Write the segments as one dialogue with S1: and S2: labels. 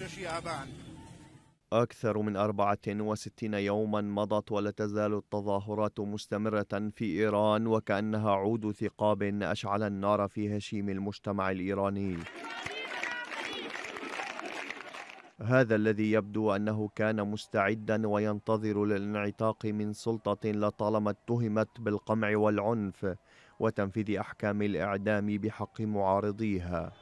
S1: ششي أبان أكثر من 64 يوما مضت ولا تزال التظاهرات مستمرة في إيران وكأنها عود ثقاب أشعل النار في هشيم المجتمع الإيراني هذا الذي يبدو أنه كان مستعدا وينتظر للانعتاق من سلطة لطالما اتهمت بالقمع والعنف وتنفيذ أحكام الإعدام بحق معارضيها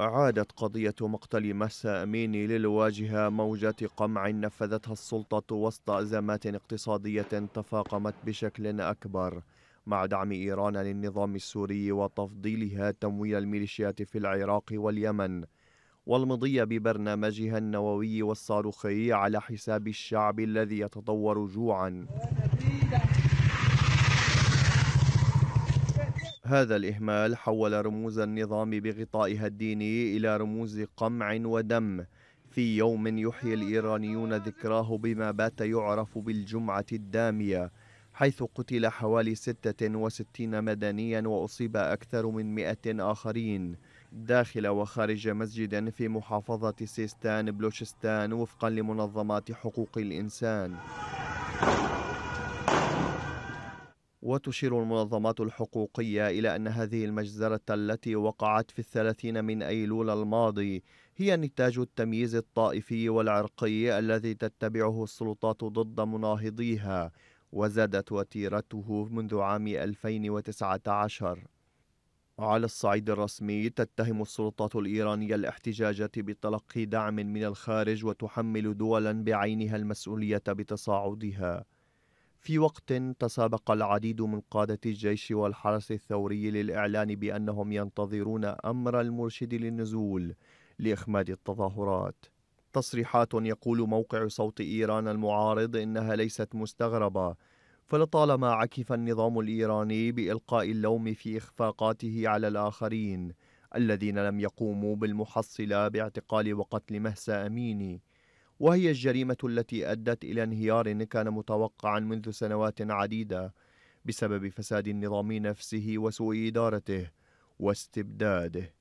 S1: عادت قضية مقتل مهسا أميني للواجهة موجة قمع نفذتها السلطة وسط أزمات اقتصادية تفاقمت بشكل أكبر مع دعم إيران للنظام السوري وتفضيلها تمويل الميليشيات في العراق واليمن والمضي ببرنامجها النووي والصاروخي على حساب الشعب الذي يتطور جوعا هذا الإهمال حول رموز النظام بغطائها الديني إلى رموز قمع ودم في يوم يحيي الإيرانيون ذكراه بما بات يعرف بالجمعة الدامية حيث قتل حوالي 66 مدنيا وأصيب أكثر من 100 آخرين داخل وخارج مسجد في محافظة سيستان بلوشستان وفقا لمنظمات حقوق الإنسان وتشير المنظمات الحقوقية إلى أن هذه المجزرة التي وقعت في الثلاثين من أيلول الماضي هي نتاج التمييز الطائفي والعرقي الذي تتبعه السلطات ضد مناهضيها وزادت وتيرته منذ عام 2019 على الصعيد الرسمي تتهم السلطات الإيرانية الاحتجاجات بتلقي دعم من الخارج وتحمل دولا بعينها المسؤولية بتصاعدها في وقت تسابق العديد من قادة الجيش والحرس الثوري للإعلان بأنهم ينتظرون أمر المرشد للنزول لإخماد التظاهرات تصريحات يقول موقع صوت إيران المعارض إنها ليست مستغربة فلطالما عكف النظام الإيراني بإلقاء اللوم في إخفاقاته على الآخرين الذين لم يقوموا بالمحصلة باعتقال وقتل مهسا أميني وهي الجريمة التي أدت إلى انهيار كان متوقعا منذ سنوات عديدة بسبب فساد النظام نفسه وسوء إدارته واستبداده